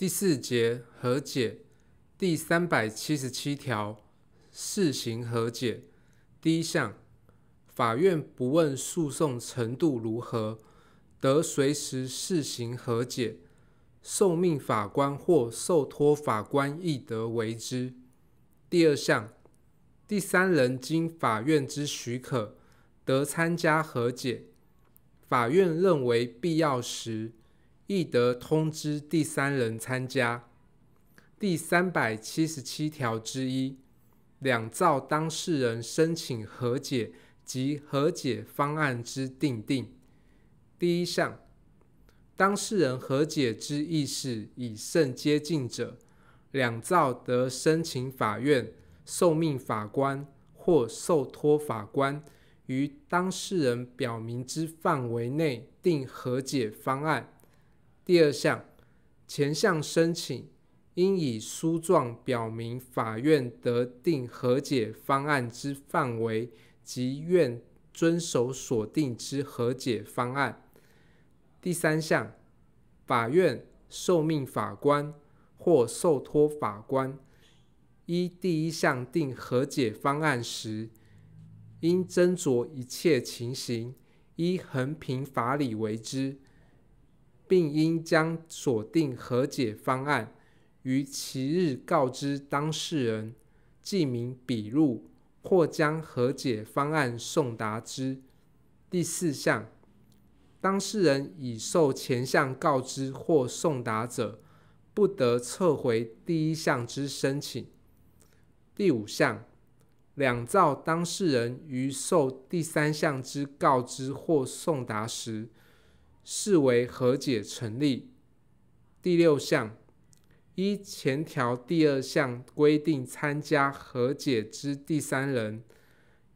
第四节和解，第三百七十七条，试行和解，第一项，法院不问诉讼程度如何，得随时试行和解，受命法官或受托法官亦得为之。第二项，第三人经法院之许可，得参加和解，法院认为必要时。亦得通知第三人参加。第三百七十七条之一，两造当事人申请和解及和解方案之订定，第一项，当事人和解之意识已甚接近者，两造得申请法院受命法官或受托法官于当事人表明之范围内定和解方案。第二项，前项申请应以书状表明法院得定和解方案之范围及愿遵守所定之和解方案。第三项，法院受命法官或受托法官依第一项定和解方案时，应斟酌一切情形，依衡平法理为之。并应将锁定和解方案于其日告知当事人，记明笔录，或将和解方案送达之。第四项，当事人已受前项告知或送达者，不得撤回第一项之申请。第五项，两造当事人于受第三项之告知或送达时，视为和解成立。第六项，依前条第二项规定，参加和解之第三人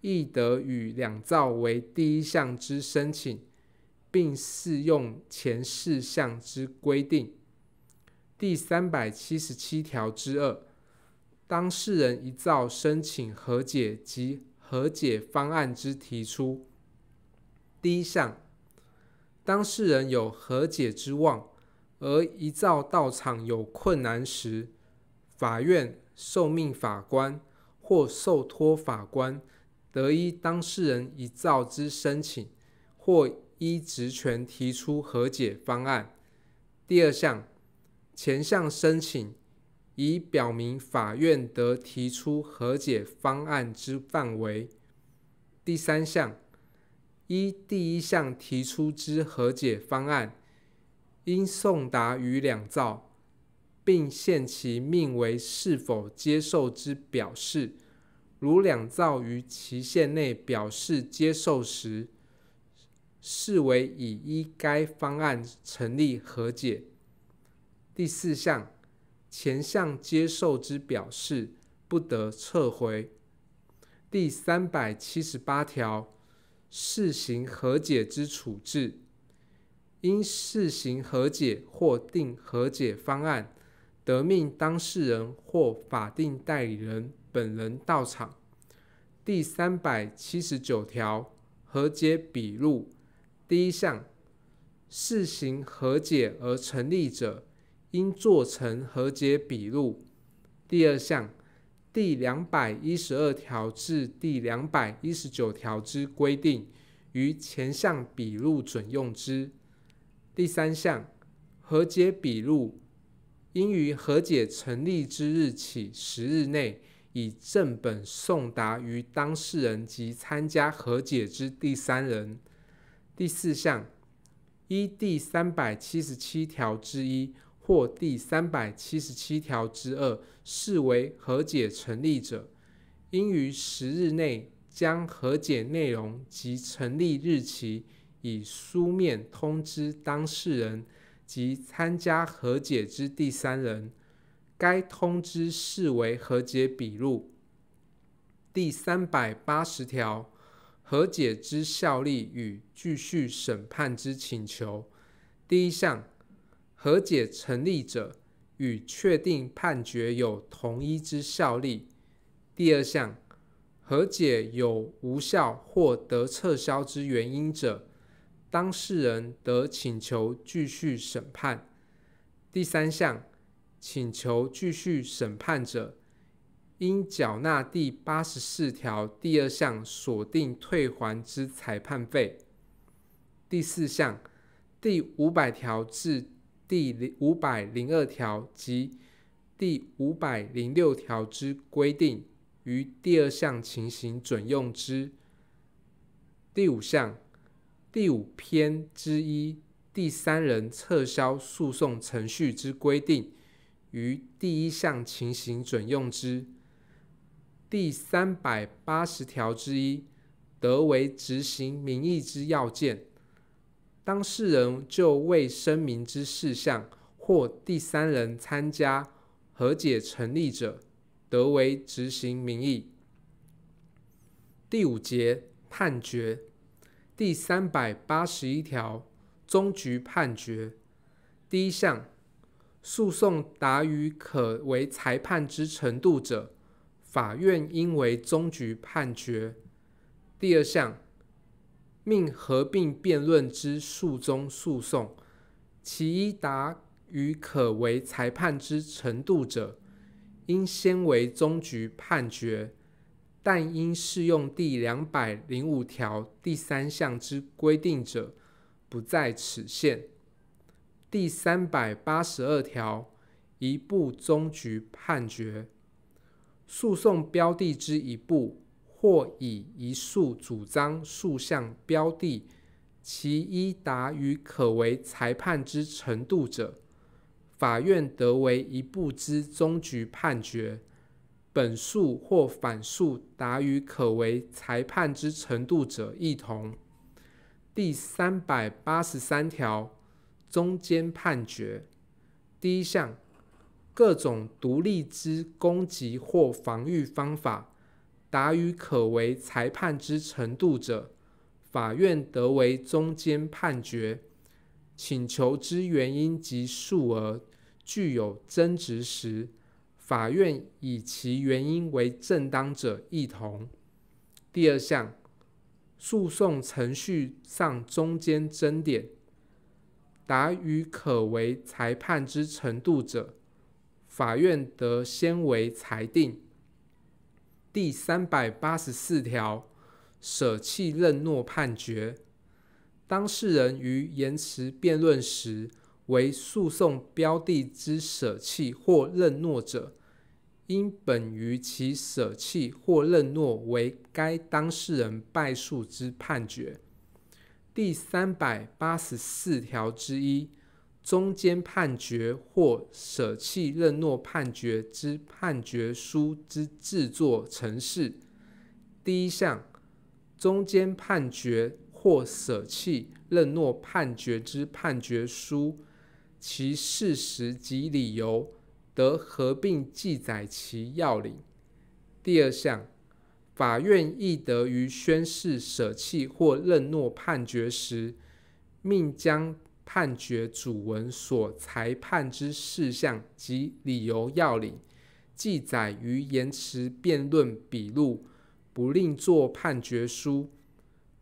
亦得与两造为第一项之申请，并适用前四项之规定。第三百七十七条之二，当事人一造申请和解及和解方案之提出，第一项。当事人有和解之望，而一造到场有困难时，法院受命法官或受托法官得依当事人一造之申请，或依职权提出和解方案。第二项，前项申请已表明法院得提出和解方案之范围。第三项。依第一项提出之和解方案，应送达于两造，并限其命为是否接受之表示。如两造于期限内表示接受时，视为已依该方案成立和解。第四项前项接受之表示不得撤回。第三百七十八条。试行和解之处置，应试行和解或定和解方案，得命当事人或法定代理人本人到场。第三百七十九条和解笔录，第一项，试行和解而成立者，应做成和解笔录。第二项。第两百一十二条至第两百一十九条之规定，于前项笔录准用之。第三项和解笔录，应于和解成立之日起十日内，以正本送达于当事人及参加和解之第三人。第四项依第三百七十七条之一。或第三百七十七条之二视为和解成立者，应于十日内将和解内容及成立日期以书面通知当事人及参加和解之第三人，该通知视为和解笔录。第三百八十条和解之效力与继续审判之请求，第一项。和解成立者与确定判决有同一之效力。第二项，和解有无效或得撤销之原因者，当事人得请求继续审判。第三项，请求继续审判者，应缴纳第八十四条第二项锁定退还之裁判费。第四项，第五百条至第五百零二条及第五百零六条之规定，于第二项情形准用之。第五项第五篇之一第三人撤销诉讼程序之规定，于第一项情形准用之。第三百八十条之一得为执行名义之要件。当事人就未声明之事项，或第三人参加和解成立者，得为执行名义。第五节判决第三百八十一条终局判决第一项诉讼答于可为裁判之程度者，法院应为终局判决。第二项。命合并辩论之诉中诉讼，其一达于可为裁判之程度者，应先为终局判决；但应适用第两百零五条第三项之规定者，不在此限。第三百八十二条，一部终局判决，诉讼标的之一部。或以一诉主张数项标的，其一达于可为裁判之程度者，法院得为一部之终局判决。本诉或反诉达于可为裁判之程度者，一同。第三百八十三条，中间判决，第一项，各种独立之攻击或防御方法。答于可为裁判之程度者，法院得为中间判决。请求之原因及数额具有争执时，法院以其原因为正当者，一同。第二项，诉讼程序上中间争点，答于可为裁判之程度者，法院得先为裁定。第三百八十四条，舍弃认诺判决，当事人于延迟辩论时为诉讼标的之舍弃或认诺者，应本于其舍弃或认诺为该当事人败诉之判决。第三百八十四条之一。中间判决或舍弃认诺判决之判决书之制作程式，第一项，中间判决或舍弃认诺判决之判决书，其事实及理由得合并记载其要领。第二项，法院亦得于宣誓舍弃或认诺判决时，命将。判决主文所裁判之事项及理由要领，记载于延迟辩论笔录，不另作判决书。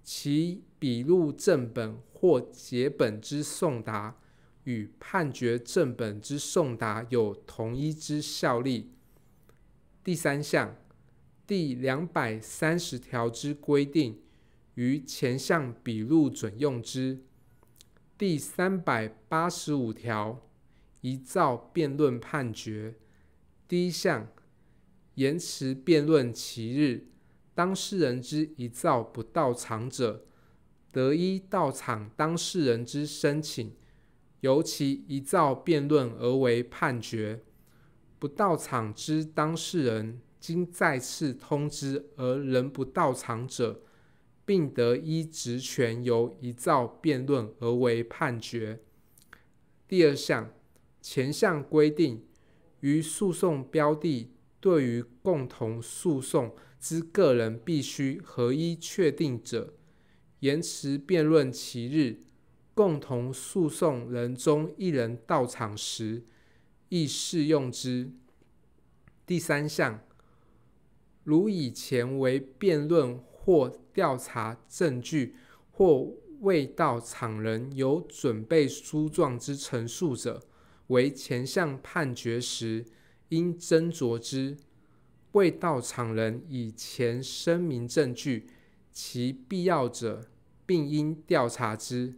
其笔录正本或结本之送达，与判决正本之送达有同一之效力。第三项第两百三十条之规定，于前项笔录准用之。第三百八十五条，遗照辩论判决，第一项，延迟辩论其日，当事人之一照不到场者，得依到场当事人之申请，由其一照辩论而为判决。不到场之当事人，经再次通知而仍不到场者。并得依职权由一造辩论而为判决。第二项前项规定于诉讼标的对于共同诉讼之个人必须合一确定者，延迟辩论其日，共同诉讼人中一人到场时，亦适用之。第三项如以前为辩论。或调查证据，或未到场人有准备书状之陈述者，为前项判决时，应斟酌之。未到场人以前声明证据，其必要者，并应调查之。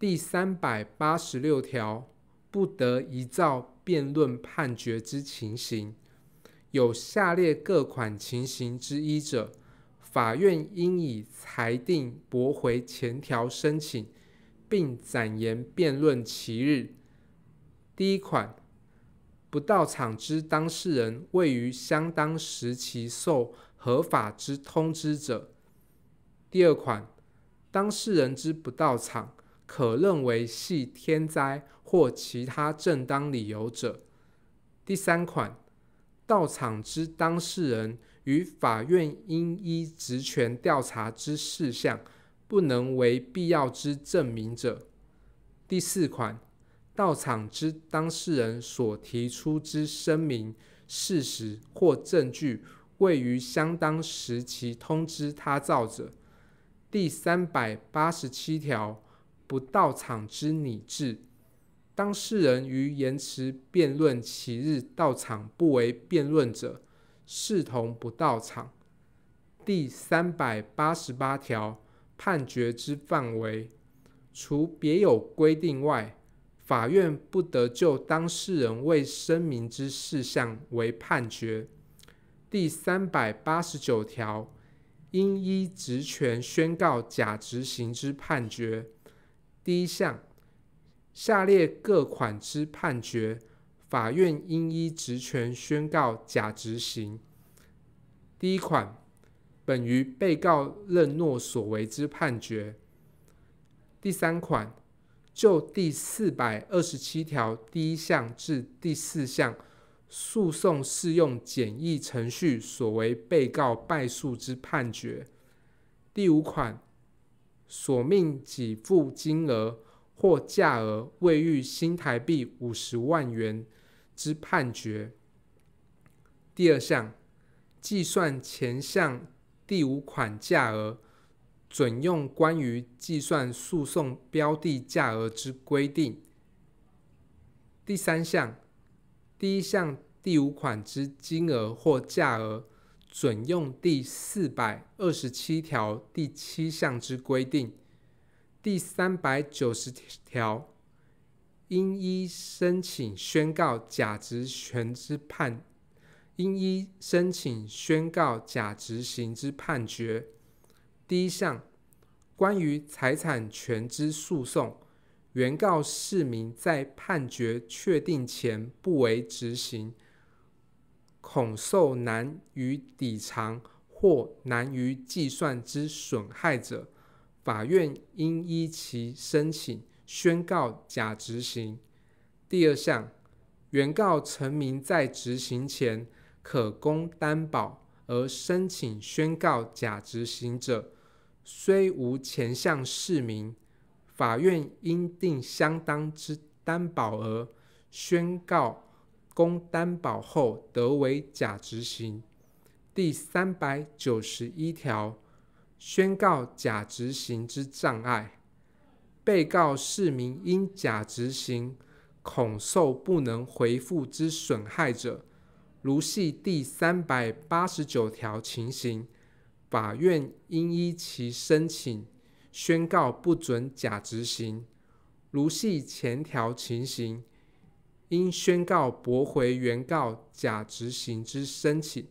第三百八十六条，不得一照辩论判决之情形，有下列各款情形之一者。法院应以裁定驳回前条申请，并暂延辩论期日。第一款，不到场之当事人，位于相当时其受合法之通知者。第二款，当事人之不到场，可认为系天灾或其他正当理由者。第三款。到场之当事人与法院应依职权调查之事项，不能为必要之证明者。第四款，到场之当事人所提出之声明、事实或证据，未于相当时期通知他造者。第三百八十七条，不到场之拟制。当事人于延迟辩论起日到场，不为辩论者，视同不到场。第三百八十八条，判决之范围，除别有规定外，法院不得就当事人未声明之事项为判决。第三百八十九条，应依职权宣告假执行之判决。第一项。下列各款之判决，法院应依职权宣告假执行。第一款，本于被告任诺所为之判决。第三款，就第四百二十七条第一项至第四项诉讼适用简易程序所为被告败诉之判决。第五款，所命给付金额。或价额未逾新台币五十万元之判决。第二项，计算前项第五款价额，准用关于计算诉讼标的价额之规定。第三项，第一项第五款之金额或价额，准用第四百二十七条第七项之规定。第三百九十条，应依申请宣告假执权之判，应依申请宣告假执行之判决。第一项，关于财产权之诉讼，原告市民在判决确定前不为执行，恐受难于抵偿或难于计算之损害者。法院应依其申请宣告假执行。第二项，原告陈明在执行前可供担保而申请宣告假执行者，虽无前项释明，法院应定相当之担保额，宣告供担保后得为假执行。第三百九十一条。宣告假执行之障碍，被告市民因假执行恐受不能回复之损害者，如系第三百八十九条情形，法院应依其申请宣告不准假执行；如系前条情形，应宣告驳回原告假执行之申请。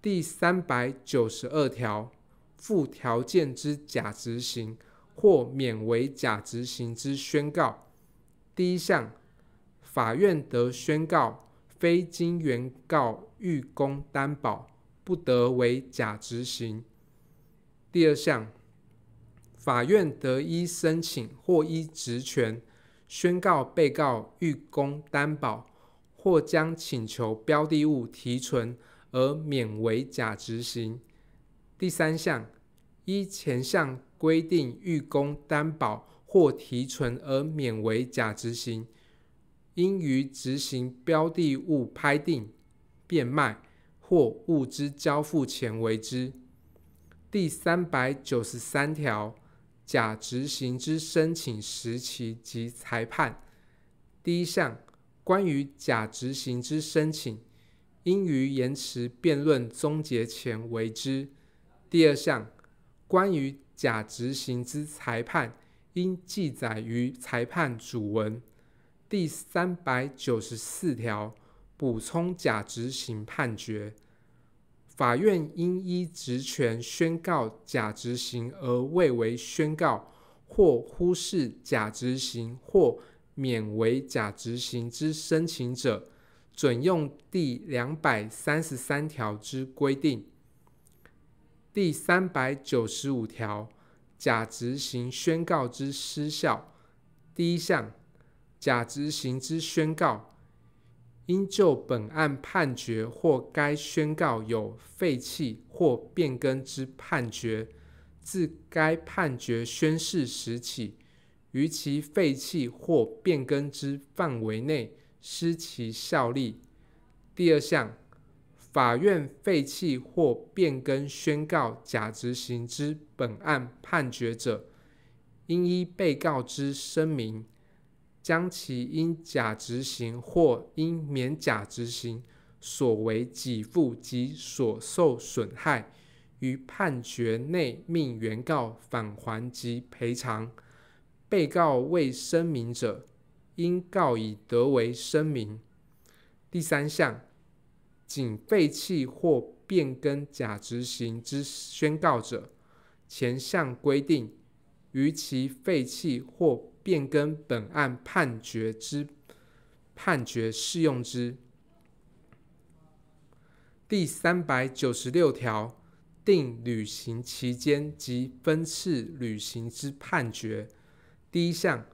第三百九十二条。附条件之假执行或免为假执行之宣告。第一项，法院得宣告非经原告预供担保，不得为假执行。第二项，法院得依申请或依职权宣告被告预供担保，或将请求标的物提存而免为假执行。第三项，依前项规定预供担保或提存而免为假执行，应于执行标的物拍定、变卖或物资交付前为之。第三百九十三条，假执行之申请时期及裁判。第一项，关于假执行之申请，应于延迟辩论终结前为之。第二项，关于假执行之裁判应记载于裁判主文。第三百九十四条，补充假执行判决，法院应依职权宣告假执行而未为宣告，或忽视假执行或免为假执行之申请者，准用第两百三十三条之规定。第三百九十五条，假执行宣告之失效，第一项，假执行之宣告，应就本案判决或该宣告有废弃或变更之判决，自该判决宣誓时起，于其废弃或变更之范围内失其效力。第二项。法院废弃或变更宣告假执行之本案判决者，应依被告之声明，将其因假执行或因免假执行所为给付及所受损害，于判决内命原告返还及赔偿。被告未声明者，应告以得为声明。第三项。仅废弃或变更假执行之宣告者，前项规定，于其废弃或变更本案判决之判决适用之。第三百九十六条定履行期间及分次履行之判决，第一项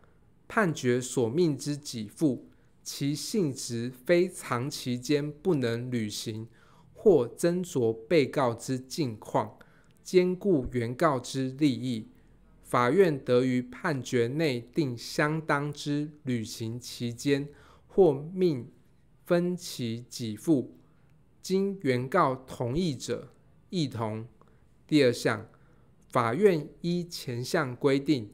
判决所命之给付。其性质非常期间不能履行，或斟酌被告之境况，兼顾原告之利益，法院得于判决内定相当之履行期间，或命分期给付，经原告同意者，一同。第二项，法院依前项规定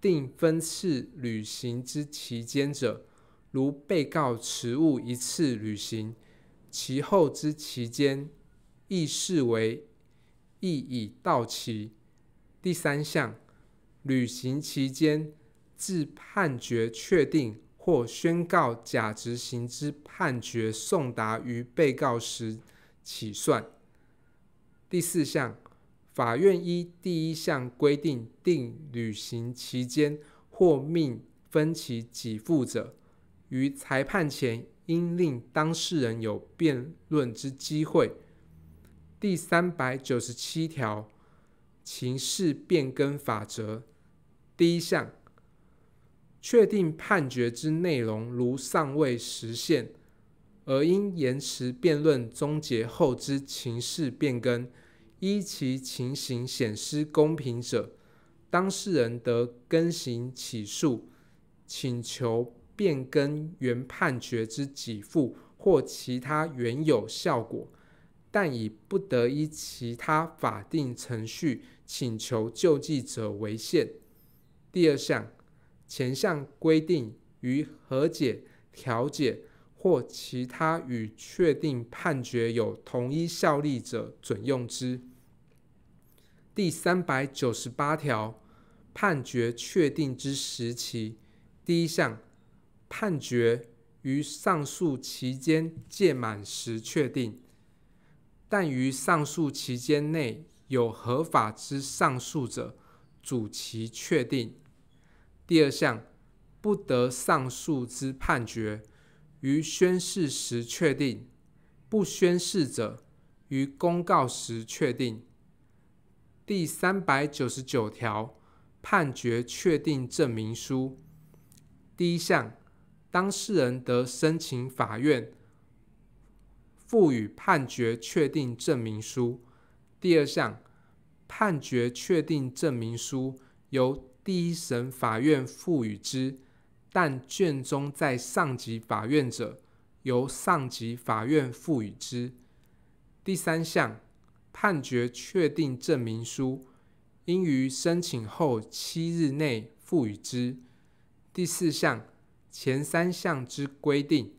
定分次履行之期间者。如被告迟误一次履行，其后之期间，亦视为亦已到期。第三项，履行期间自判决确定或宣告假执行之判决送达于被告时起算。第四项，法院依第一项规定定履行期间，或命分期给付者。于裁判前应令当事人有辩论之机会。第三百九十七条，情势变更法则，第一项，确定判决之内容如尚未实现，而因延迟辩论终结后之情势变更，依其情形显失公平者，当事人得更行起诉请求。变更原判决之给付或其他原有效果，但以不得依其他法定程序请求救济者为限。第二项前项规定于和解、调解或其他与确定判决有同一效力者准用之。第三百九十八条判决确定之时期，第一项。判决于上诉期间届满时确定，但于上诉期间内有合法之上诉者，主其确定。第二项，不得上诉之判决，于宣誓时确定；不宣誓者，于公告时确定。第三百九十九条，判决确定证明书。第一项。当事人得申请法院赋予判决确定证明书。第二项，判决确定证明书由第一审法院赋予之，但卷宗在上级法院者，由上级法院赋予之。第三项，判决确定证明书应于申请后七日内赋予之。第四项。前三项之规定，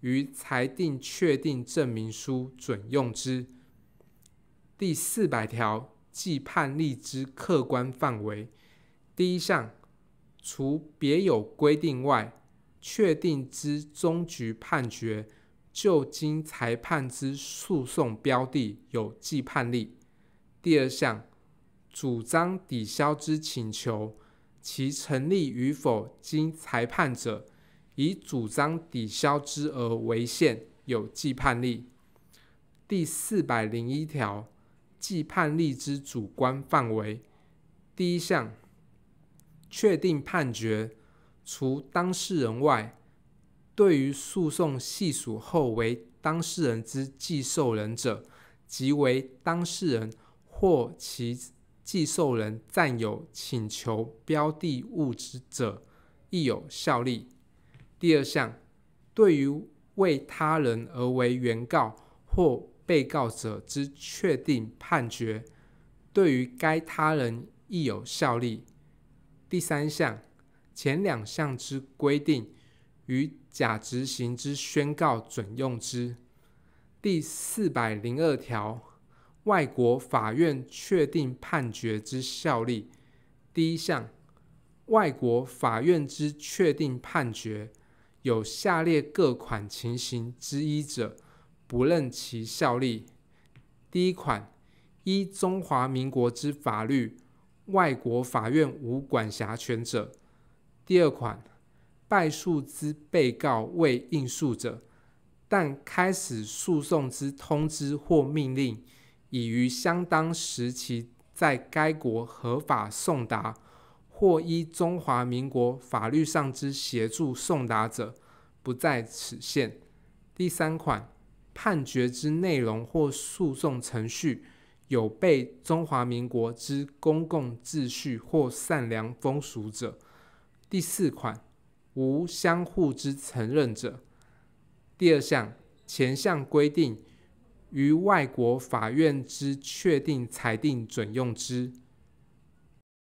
于裁定确定证明书准用之。第四百条，既判力之客观范围，第一项，除别有规定外，确定之终局判决，就经裁判之诉讼标的有既判力。第二项，主张抵消之请求，其成立与否，经裁判者。以主张抵销之额为限，有既判力。第四百零一条，既判力之主观范围，第一项，确定判决，除当事人外，对于诉讼系属后为当事人之继受人者，即为当事人或其继受人占有请求标的物之者，亦有效力。第二项，对于为他人而为原告或被告者之确定判决，对于该他人亦有效力。第三项，前两项之规定与假执行之宣告准用之。第四百零二条，外国法院确定判决之效力。第一项，外国法院之确定判决。有下列各款情形之一者，不任其效力。第一款：依中华民国之法律，外国法院无管辖权者；第二款：败诉之被告未应诉者，但开始诉讼之通知或命令，已于相当时期在该国合法送达。或依中华民国法律上之协助送达者，不在此限。第三款，判决之内容或诉讼程序有悖中华民国之公共秩序或善良风俗者。第四款，无相互之承认者。第二项，前项规定于外国法院之确定裁定准用之。